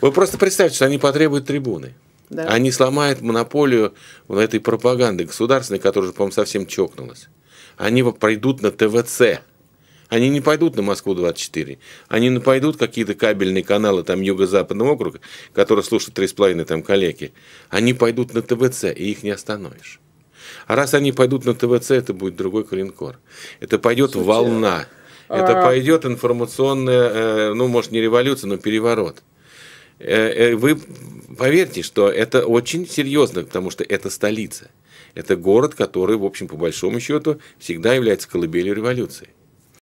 Вы просто представьте, что они потребуют трибуны. Да. Они сломают монополию вот этой пропаганды государственной, которая, уже по-моему, совсем чокнулась. Они пройдут на ТВЦ. Они не пойдут на Москву-24. Они не пойдут какие-то кабельные каналы там Юго-Западного округа, которые слушают 3,5 там коллеги. Они пойдут на ТВЦ, и их не остановишь. А раз они пойдут на ТВЦ, это будет другой калинкор. Это пойдет Слушайте, волна. А... Это пойдет информационная, э, ну, может, не революция, но переворот. Э, э, вы поверьте, что это очень серьезно, потому что это столица. Это город, который, в общем, по большому счету, всегда является колыбелью революции.